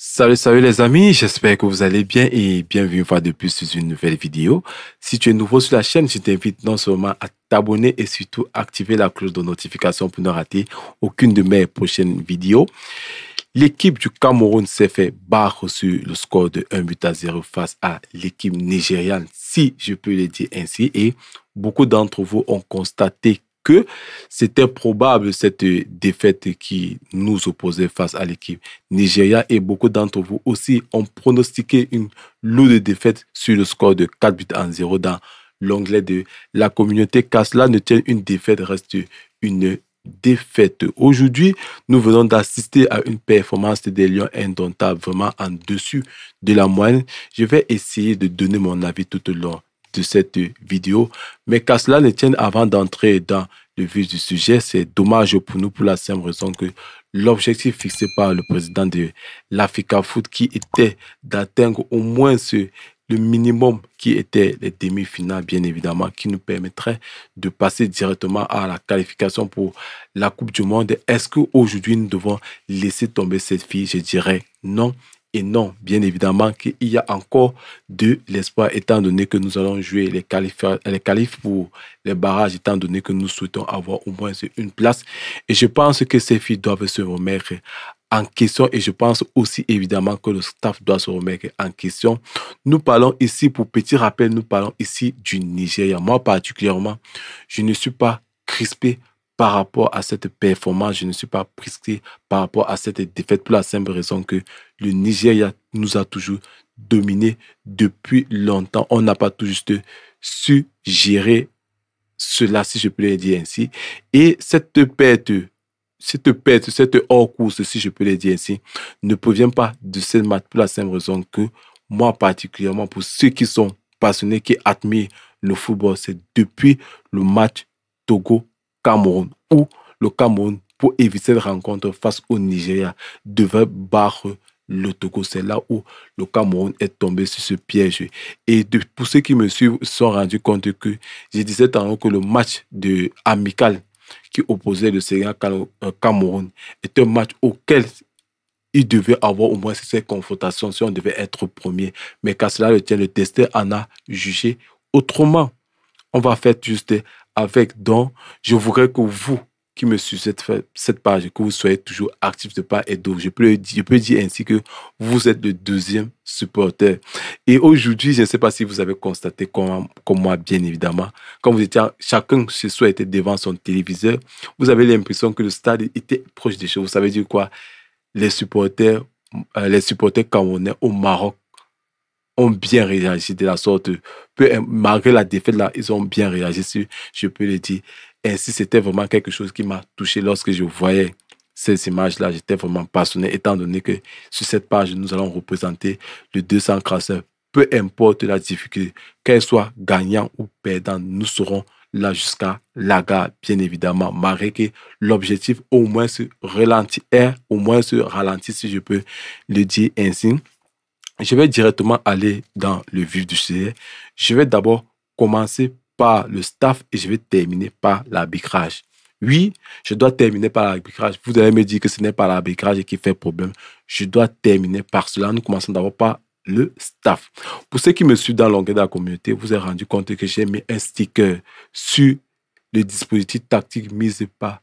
Salut, salut les amis, j'espère que vous allez bien et bienvenue une fois de plus sur une nouvelle vidéo. Si tu es nouveau sur la chaîne, je t'invite non seulement à t'abonner et surtout activer la cloche de notification pour ne rater aucune de mes prochaines vidéos. L'équipe du Cameroun s'est fait barre sur le score de 1 but à 0 face à l'équipe nigériane, si je peux le dire ainsi, et beaucoup d'entre vous ont constaté c'était probable cette défaite qui nous opposait face à l'équipe Nigeria et beaucoup d'entre vous aussi ont pronostiqué une lourde défaite sur le score de 4 buts en 0 dans l'onglet de la communauté. Qu'à cela ne tient une défaite reste une défaite. Aujourd'hui, nous venons d'assister à une performance des Lions indomptables vraiment en dessus de la moyenne. Je vais essayer de donner mon avis tout au long de cette vidéo. Mais qu'à cela ne tienne avant d'entrer dans le vif du sujet, c'est dommage pour nous pour la simple raison que l'objectif fixé par le président de l'Africa Foot qui était d'atteindre au moins le minimum qui était les demi-finales, bien évidemment, qui nous permettrait de passer directement à la qualification pour la Coupe du Monde. Est-ce qu'aujourd'hui, nous devons laisser tomber cette fille Je dirais non. Et non, bien évidemment qu'il y a encore de l'espoir, étant donné que nous allons jouer les qualifs, les pour les barrages, étant donné que nous souhaitons avoir au moins une place. Et je pense que ces filles doivent se remettre en question et je pense aussi évidemment que le staff doit se remettre en question. Nous parlons ici, pour petit rappel, nous parlons ici du Nigeria. Moi particulièrement, je ne suis pas crispé par rapport à cette performance, je ne suis pas prescrit par rapport à cette défaite pour la simple raison que le Nigeria nous a toujours dominé depuis longtemps. On n'a pas tout juste su gérer cela, si je peux le dire ainsi. Et cette perte, cette perte, cette hors-course, si je peux le dire ainsi, ne provient pas de cette match pour la simple raison que moi particulièrement, pour ceux qui sont passionnés, qui admirent le football, c'est depuis le match Togo Cameroun ou le Cameroun pour éviter cette rencontre face au Nigeria devait barrer le Togo. C'est là où le Cameroun est tombé sur ce piège. Et de, pour ceux qui me suivent, sont rendus compte que je disais tantôt que le match de amical qui opposait le Sénégal euh, Cameroun est un match auquel il devait avoir au moins cette confrontation, si on devait être premier. Mais qu'à cela le tient, le en a jugé autrement. On va faire juste avec dont je voudrais que vous qui me suivez cette, cette page, que vous soyez toujours actifs de part et d'autre. Je peux, je peux dire ainsi que vous êtes le deuxième supporter. Et aujourd'hui, je ne sais pas si vous avez constaté comme, comme moi, bien évidemment, quand vous étiez, chacun chez soi était devant son téléviseur, vous avez l'impression que le stade était proche des choses. Vous savez dire quoi Les supporters, euh, les supporters camerounais au Maroc ont bien réagi de la sorte. Peu, malgré la défaite, là, ils ont bien réagi, si je peux le dire. Ainsi, c'était vraiment quelque chose qui m'a touché lorsque je voyais ces images-là. J'étais vraiment passionné, étant donné que sur cette page, nous allons représenter le 200 crasseurs. Peu importe la difficulté, qu'elle soit gagnant ou perdant, nous serons là jusqu'à la gare, bien évidemment. Malgré que l'objectif au moins se ralentit, au moins se ralentit, si je peux le dire ainsi je vais directement aller dans le vif du sujet. Je vais d'abord commencer par le staff et je vais terminer par l'arbitrage. Oui, je dois terminer par l'arbitrage. Vous allez me dire que ce n'est pas l'arbitrage qui fait problème. Je dois terminer par cela. Nous commençons d'abord par le staff. Pour ceux qui me suivent dans l'onglet de la communauté, vous avez rendu compte que j'ai mis un sticker sur le dispositif tactique mis par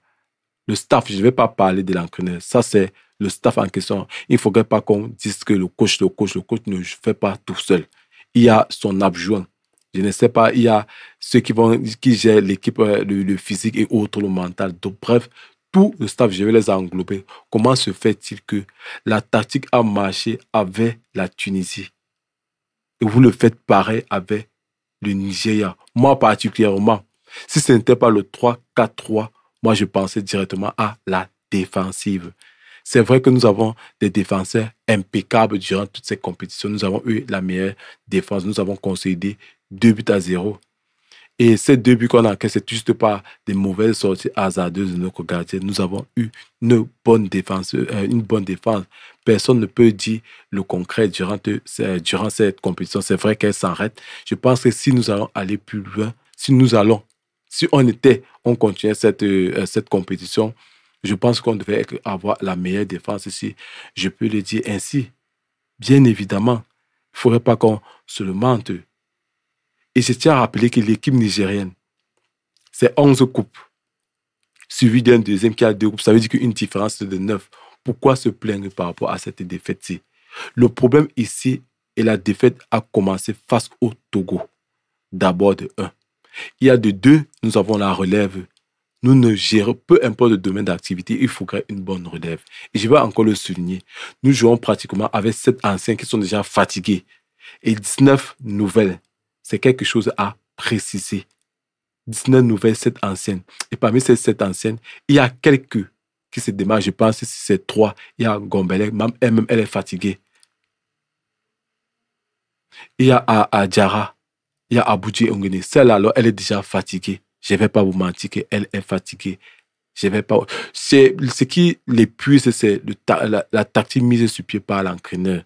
le staff. Je ne vais pas parler de l'entraîneur. Ça, c'est le staff en question. Il ne faudrait pas qu'on dise que le coach, le coach, le coach ne fait pas tout seul. Il y a son adjoint. Je ne sais pas, il y a ceux qui, vont, qui gèrent l'équipe, euh, le, le, physique et autres, le mental. Donc, bref, tout le staff, je vais les englober. Comment se fait-il que la tactique a marché avec la Tunisie et vous le faites pareil avec le Nigeria Moi particulièrement, si ce n'était pas le 3-4-3, moi je pensais directement à la défensive. C'est vrai que nous avons des défenseurs impeccables durant toutes ces compétitions. Nous avons eu la meilleure défense. Nous avons concédé deux buts à zéro. Et ces deux buts qu'on a ce c'est juste pas des mauvaises sorties hasardeuses de notre gardien. Nous avons eu une bonne défense. Euh, une bonne défense. Personne ne peut dire le concret durant, durant cette compétition. C'est vrai qu'elle s'arrête. Je pense que si nous allons aller plus loin, si nous allons, si on était, on continuait cette, euh, cette compétition, je pense qu'on devait avoir la meilleure défense ici. Je peux le dire ainsi. Bien évidemment, il ne faudrait pas qu'on se le mente. Et je tiens à rappeler que l'équipe nigérienne, c'est 11 coupes, suivi d'un deuxième qui a deux coupes. Ça veut dire qu'une différence de 9. Pourquoi se plaindre par rapport à cette défaite-ci Le problème ici est la défaite a commencé face au Togo, d'abord de 1. Il y a de deux, nous avons la relève nous ne gérons, peu importe le domaine d'activité, il faudrait une bonne relève. Et je vais encore le souligner. Nous jouons pratiquement avec sept anciens qui sont déjà fatigués et 19 nouvelles. C'est quelque chose à préciser. 19 nouvelles, 7 anciennes. Et parmi ces 7 anciennes, il y a quelques qui se démarrent. Je pense que c'est 3, il y a Gombele, elle-même, elle est fatiguée. Il y a Adjara, il y a Abouji Ongene. Celle-là, elle est déjà fatiguée. Je ne vais pas vous mentir qu'elle est fatiguée. Je vais pas. C'est, ce qui l'épuise, c'est la, tactique mise sur pied par l'entraîneur.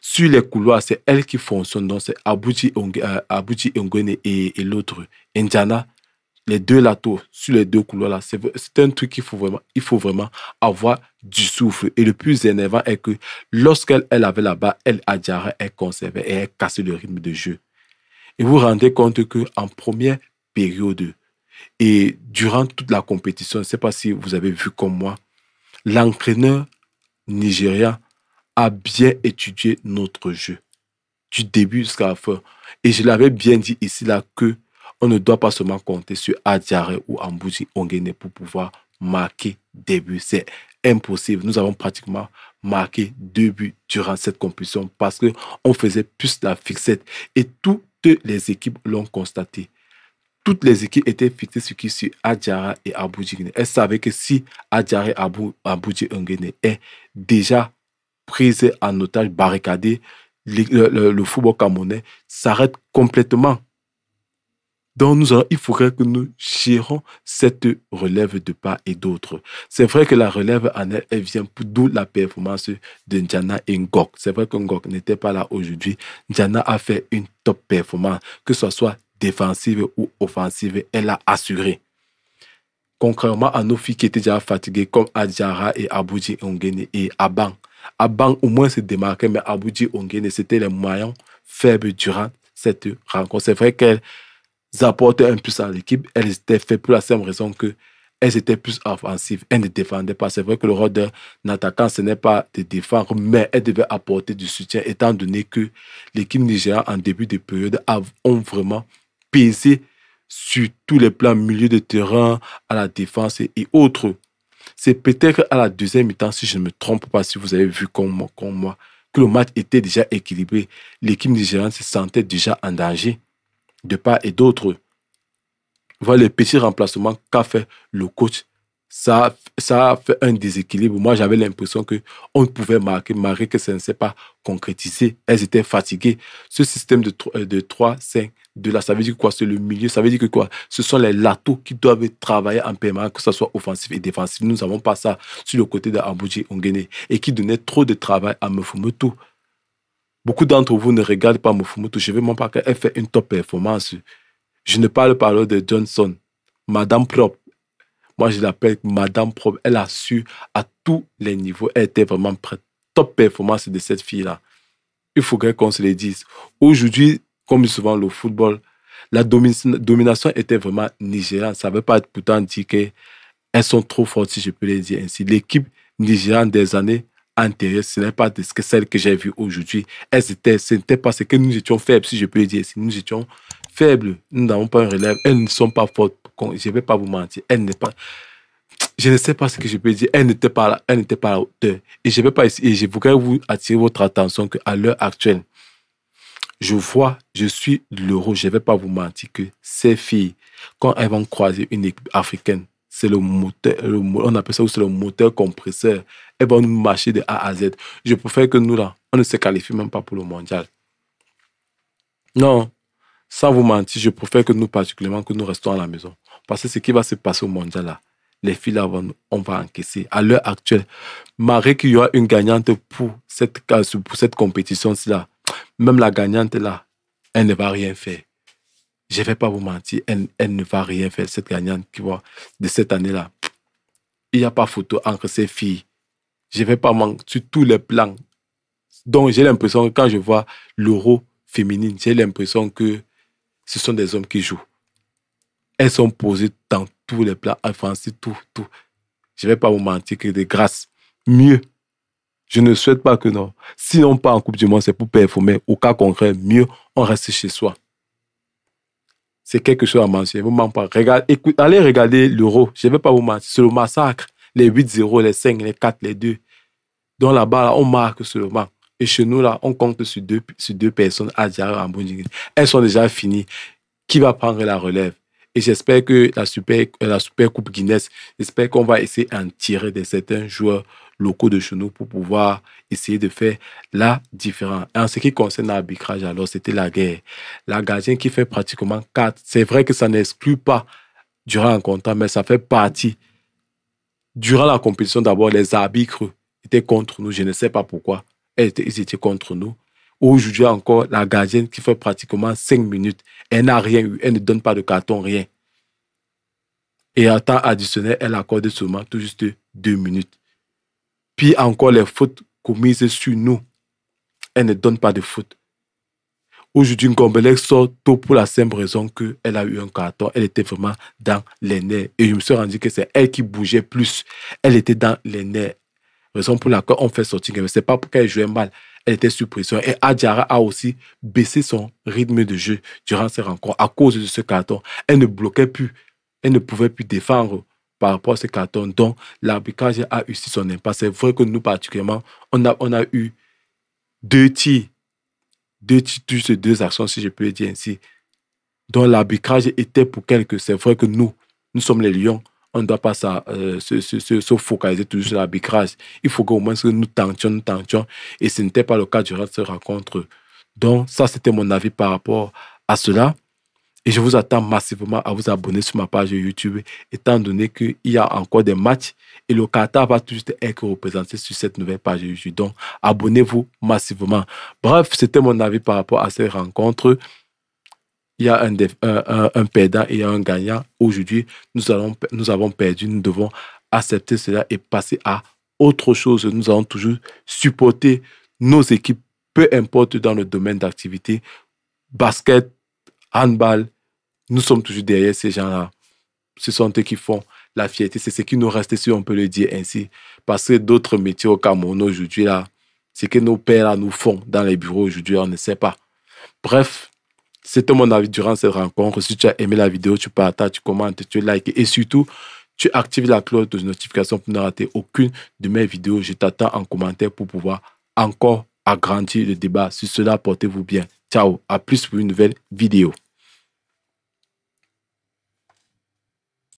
Sur les couloirs, c'est elle qui fonctionne. Donc, c'est Abuji, Ngwene euh, et, et l'autre, Indiana. Les deux latos, sur les deux couloirs, là, c'est, un truc qu'il faut vraiment, il faut vraiment avoir du souffle. Et le plus énervant est que lorsqu'elle elle avait là-bas, elle, Adjara, elle conservait et elle cassait le rythme de jeu. Et vous vous rendez compte qu'en première période, et durant toute la compétition, je ne sais pas si vous avez vu comme moi, l'entraîneur nigérien a bien étudié notre jeu, du début jusqu'à la fin. Et je l'avais bien dit ici là que on ne doit pas seulement compter sur Adiare ou Ambouji Ongene pour pouvoir marquer des buts. C'est impossible. Nous avons pratiquement marqué deux buts durant cette compétition parce qu'on faisait plus la fixette et toutes les équipes l'ont constaté toutes les équipes étaient fixées sur qui Adjara et Abu Elles savaient que si Adjara et Abu, Abu est déjà prise en otage, barricadée, le, football camerounais s'arrête complètement. Donc, nous il faudrait que nous gérions cette relève de pas et d'autres. C'est vrai que la relève en elle, elle vient d'où la performance de Ndjana et Ngok. C'est vrai que Ngok n'était pas là aujourd'hui. Ndjana a fait une top performance, que ce soit défensive ou offensive, elle a assuré. Contrairement à nos filles qui étaient déjà fatiguées, comme Adjara et Abuji Ongene et Abang. Abang au moins s'est démarqué, mais Abuji Ongene, c'était les moyens faibles durant cette rencontre. C'est vrai qu'elles apportaient un plus à l'équipe. Elles étaient faites pour la même raison que elles étaient plus offensives, elles ne défendaient pas. C'est vrai que le rôle d'un attaquant, ce n'est pas de défendre, mais elles devaient apporter du soutien, étant donné que l'équipe nigérienne, en début de période, a ont vraiment Pesé sur tous les plans, milieu de terrain, à la défense et, autres. C'est peut-être à la deuxième mi-temps, si je ne me trompe pas, si vous avez vu comme, moi, que le match était déjà équilibré. L'équipe nigériane se sentait déjà en danger de part et d'autre. Voilà le petit remplacement qu'a fait le coach ça, ça a fait un déséquilibre. Moi, j'avais l'impression qu'on ne pouvait marquer, marquer que ça ne s'est pas concrétisé. Elles étaient fatiguées. Ce système de, de 3, 5, 2 là, ça veut dire quoi C'est le milieu. Ça veut dire que quoi Ce sont les latos qui doivent travailler en permanence, que ce soit offensif et défensif. Nous n'avons pas ça sur le côté de Ongene et qui donnait trop de travail à Mufumoto. Beaucoup d'entre vous ne regardent pas Mufumoto. Je veux mon pas qu'elle fait une top performance. Je ne parle pas de Johnson, Madame Prop moi, je l'appelle Madame Probe. Elle a su à tous les niveaux. Elle était vraiment Top performance de cette fille-là. Il faudrait qu'on se le dise. Aujourd'hui, comme souvent le football, la domination était vraiment nigériane. Ça ne veut pas être pourtant dire qu'elles sont trop fortes, si je peux le dire ainsi. L'équipe nigériane des années antérieures, ce n'est pas celle que j'ai vue aujourd'hui. ce n'était pas ce que nous étions faibles, si je peux le dire. Si nous étions faibles, nous n'avons pas un relève. Elles ne sont pas fortes je ne vais pas vous mentir, elle n'est pas. Je ne sais pas ce que je peux dire. Elle n'était pas là, elle n'était pas à hauteur. Et je vais pas et je voudrais vous attirer votre attention qu'à l'heure actuelle, je vois, je suis l'euro. Je ne vais pas vous mentir que ces filles, quand elles vont croiser une équipe africaine, c'est le moteur, on appelle ça c'est le moteur compresseur. Elles vont nous marcher de A à Z. Je préfère que nous, là, on ne se qualifie même pas pour le mondial. Non, sans vous mentir, je préfère que nous, particulièrement, que nous restons à la maison. Parce que ce qui va se passer au mondial, là, les filles, là, on va encaisser. À l'heure actuelle, malgré qu'il y aura une gagnante pour cette, pour cette compétition-là, même la gagnante, là, elle ne va rien faire. Je ne vais pas vous mentir, elle, ne va rien faire, cette gagnante qui de cette année-là. Il n'y a pas photo entre ces filles. Je ne vais pas manquer sur tous les plans. Donc, j'ai l'impression que quand je vois l'euro féminine, j'ai l'impression que ce sont des hommes qui jouent. Elles sont posées dans tous les plats, ah, français, tout, tout. Je ne vais pas vous mentir que des grâces. mieux. Je ne souhaite pas que non. Sinon, pas en Coupe du Monde, c'est pour performer. Au cas concret, mieux, on reste chez soi. C'est quelque chose à manger. Vous manquez pas. Regarde, écoute, allez regarder l'euro. Je ne vais pas vous mentir. C'est le massacre. Les 8-0, les 5, les 4, les 2. Donc là-bas, on marque seulement. Et chez nous, là, on compte sur deux, deux personnes, à Elles sont déjà finies. Qui va prendre la relève et j'espère que la super, euh, la super Coupe Guinness, j'espère qu'on va essayer d'en tirer de certains joueurs locaux de chez nous pour pouvoir essayer de faire la différence. En ce qui concerne l'arbitrage, alors c'était la guerre. La gardienne qui fait pratiquement quatre. C'est vrai que ça n'exclut pas durant un contrat, mais ça fait partie. Durant la compétition, d'abord, les arbitres étaient contre nous. Je ne sais pas pourquoi. Ils étaient contre nous. Aujourd'hui encore, la gardienne qui fait pratiquement 5 minutes, elle n'a rien eu, elle ne donne pas de carton, rien. Et en temps additionnel, elle accorde seulement tout juste 2 minutes. Puis encore les fautes commises sur nous, elle ne donne pas de fautes. Aujourd'hui, une Ngombelex sort tôt pour la simple raison qu'elle a eu un carton. Elle était vraiment dans les nerfs. Et je me suis rendu que c'est elle qui bougeait plus. Elle était dans les nerfs. Raison pour laquelle on fait sortir. Ce n'est pas pour qu'elle jouait mal elle était sous pression et Adjara a aussi baissé son rythme de jeu durant ces rencontres à cause de ce carton. Elle ne bloquait plus, elle ne pouvait plus défendre par rapport à ce carton. Donc, l'arbitrage a eu son impact. C'est vrai que nous, particulièrement, on a, on a eu deux tirs, deux tirs, deux actions, si je peux dire ainsi, dont l'arbitrage était pour quelques. C'est vrai que nous, nous sommes les lions, on ne doit pas euh, se, se, se, focaliser toujours sur l'arbitrage. Il faut qu'au moins nous tentions, nous tentions. Et ce n'était pas le cas durant cette rencontre. Donc, ça, c'était mon avis par rapport à cela. Et je vous attends massivement à vous abonner sur ma page YouTube, étant donné qu'il y a encore des matchs et le Qatar va tout juste être représenté sur cette nouvelle page YouTube. Donc, abonnez-vous massivement. Bref, c'était mon avis par rapport à ces rencontres il y a un, un, perdant et un gagnant. Aujourd'hui, nous, nous avons perdu, nous devons accepter cela et passer à autre chose. Nous allons toujours supporter nos équipes, peu importe dans le domaine d'activité, basket, handball, nous sommes toujours derrière ces gens-là. Ce sont eux qui font la fierté. C'est ce qui nous reste, si on peut le dire ainsi. Parce que d'autres métiers au Cameroun aujourd'hui, là, ce que nos pères nous font dans les bureaux aujourd'hui, on ne sait pas. Bref, c'était mon avis durant cette rencontre. Si tu as aimé la vidéo, tu partages, tu commentes, tu likes et surtout, tu actives la cloche de notification pour ne rater aucune de mes vidéos. Je t'attends en commentaire pour pouvoir encore agrandir le débat. Sur cela, portez-vous bien. Ciao, à plus pour une nouvelle vidéo.